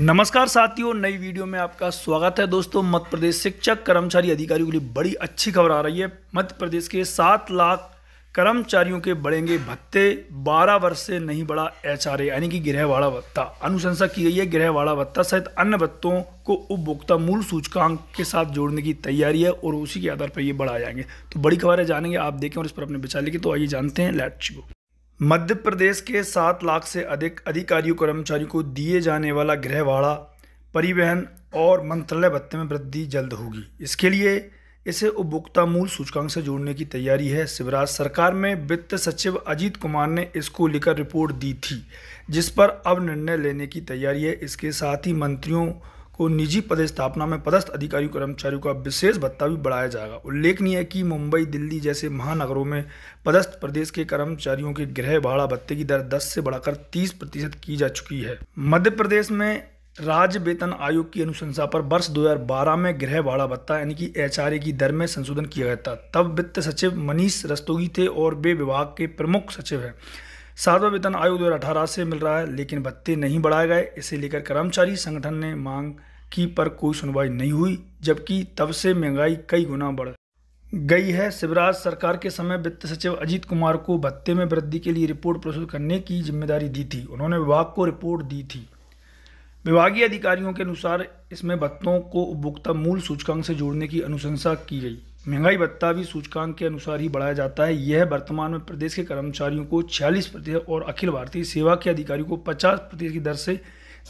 नमस्कार साथियों नई वीडियो में आपका स्वागत है दोस्तों मध्य प्रदेश शिक्षक कर्मचारी अधिकारियों के लिए बड़ी अच्छी खबर आ रही है मध्य प्रदेश के सात लाख कर्मचारियों के बढ़ेंगे भत्ते बारह वर्ष से नहीं बढ़ा एच आर यानी कि गृहवाड़ा भत्ता अनुशंसा की गई है गृहवाड़ा भत्ता सहित अन्य भत्तों को उपभोक्ता मूल सूचकांक के साथ जोड़ने की तैयारी है और उसी के आधार पर ये बढ़ाए जाएंगे तो बड़ी खबरें जानेंगे आप देखें और इस पर अपने विचार लिखे तो आइए जानते हैं लेट्स गो मध्य प्रदेश के सात लाख से अधिक अधिकारियों कर्मचारियों को दिए जाने वाला गृह भाड़ा परिवहन और मंत्रालय भत्ते में वृद्धि जल्द होगी इसके लिए इसे उपभोक्ता मूल सूचकांक से जोड़ने की तैयारी है शिवराज सरकार में वित्त सचिव अजीत कुमार ने इसको लेकर रिपोर्ट दी थी जिस पर अब निर्णय लेने की तैयारी है इसके साथ ही मंत्रियों और निजी पदस्थापना में पदस्थ अधिकारियों कर्मचारियों का विशेष भत्ता भी बढ़ाया जाएगा उल्लेखनीय है कि मुंबई दिल्ली जैसे महानगरों में पदस्थ प्रदेश के कर्मचारियों के गृह भाड़ा भत्ते की दर 10 से बढ़ाकर 30 प्रतिशत की जा चुकी है मध्य प्रदेश में राज्य वेतन आयोग की अनुशंसा पर वर्ष 2012 में गृह भाड़ा भत्ता यानी कि एच की दर में संशोधन किया गया था तब वित्त सचिव मनीष रस्तोगी थे और वे विभाग के प्रमुख सचिव हैं सातवा वेतन आयोग दो से मिल रहा है लेकिन भत्ते नहीं बढ़ाए गए इसे लेकर कर्मचारी संगठन ने मांग की पर कोई सुनवाई नहीं हुई जबकि तब से महंगाई कई गुना बढ़ गई है शिवराज सरकार के समय वित्त सचिव अजीत कुमार को भत्ते में वृद्धि के लिए रिपोर्ट प्रस्तुत करने की जिम्मेदारी दी थी उन्होंने विभाग को रिपोर्ट दी थी विभागीय अधिकारियों के अनुसार इसमें भत्तों को उपभोक्ता मूल सूचकांक से जोड़ने की अनुशंसा की गई महंगाई भत्ता भी सूचकांक के अनुसार ही बढ़ाया जाता है यह वर्तमान में प्रदेश के कर्मचारियों को छियालीस प्रतिशत और अखिल भारतीय सेवा के अधिकारियों को पचास प्रतिशत की दर से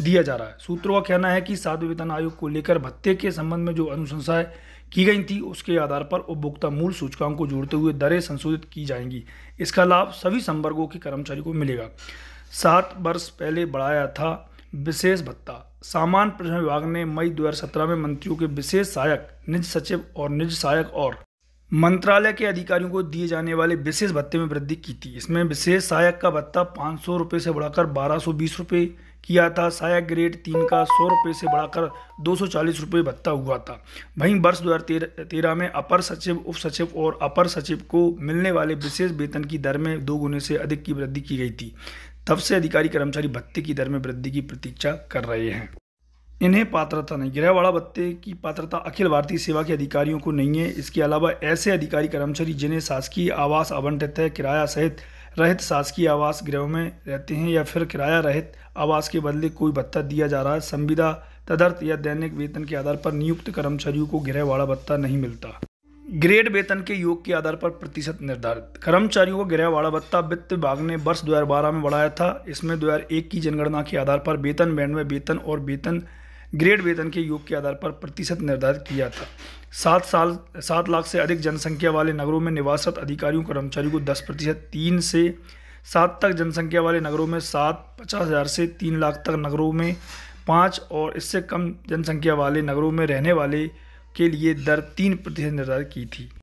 दिया जा रहा है सूत्रों का कहना है कि साधु वेतन आयोग को लेकर भत्ते के संबंध में जो अनुशंसाएं की गई थी उसके आधार पर उपभोक्ता मूल सूचकांक को जोड़ते हुए दरें संशोधित की जाएंगी इसका लाभ सभी संवर्गों के कर्मचारी को मिलेगा सात वर्ष पहले बढ़ाया था विशेष भत्ता सामान्य प्रशासन विभाग ने मई 2017 में मंत्रियों के विशेष सहायक निज सचिव और निज सहायक और मंत्रालय के अधिकारियों को दिए जाने वाले विशेष भत्ते में वृद्धि की थी इसमें विशेष सहायक का भत्ता पाँच सौ रुपये से बढ़ाकर बारह सौ बीस रुपये किया था सहायक ग्रेड तीन का सौ रुपये से बढ़ाकर दो सौ चालीस रुपये भत्ता हुआ था वहीं वर्ष दो हज़ार तेरह में अपर सचिव उप सचिव और अपर सचिव को मिलने वाले विशेष वेतन की दर में दो गुने से अधिक की वृद्धि की गई थी तब से अधिकारी कर्मचारी भत्ते की दर में वृद्धि की प्रतीक्षा कर रहे हैं इन्हें पात्रता नहीं गृहवाड़ा भत्ते की पात्रता अखिल भारतीय सेवा के अधिकारियों को नहीं है इसके अलावा ऐसे अधिकारी कर्मचारी जिन्हें शासकीय आवास आवंटित है किराया सहित रहित शासकीय आवास गृह में रहते हैं या फिर किराया रहित आवास के बदले कोई भत्ता दिया जा रहा है संविदा तदर्थ या दैनिक वेतन के आधार पर नियुक्त कर्मचारियों को गृहवाड़ा भत्ता नहीं मिलता ग्रेड वेतन के योग के आधार पर प्रतिशत निर्धारित कर्मचारियों को गृहवाड़ा भत्ता वित्त विभाग ने वर्ष 2012 में बढ़ाया था इसमें 2001 की जनगणना के आधार पर वेतन बैंड में वेतन और वेतन ग्रेड वेतन के योग के आधार पर प्रतिशत निर्धारित किया था सात साल सात लाख से अधिक जनसंख्या वाले नगरों में निवासरत अधिकारियों कर्मचारियों को दस प्रतिशत तीन से सात तक जनसंख्या वाले नगरों में सात पचास हज़ार से तीन लाख तक नगरों में पाँच और इससे कम जनसंख्या वाले नगरों में रहने वाले के लिए दर तीन प्रतिशत निर्धारित की थी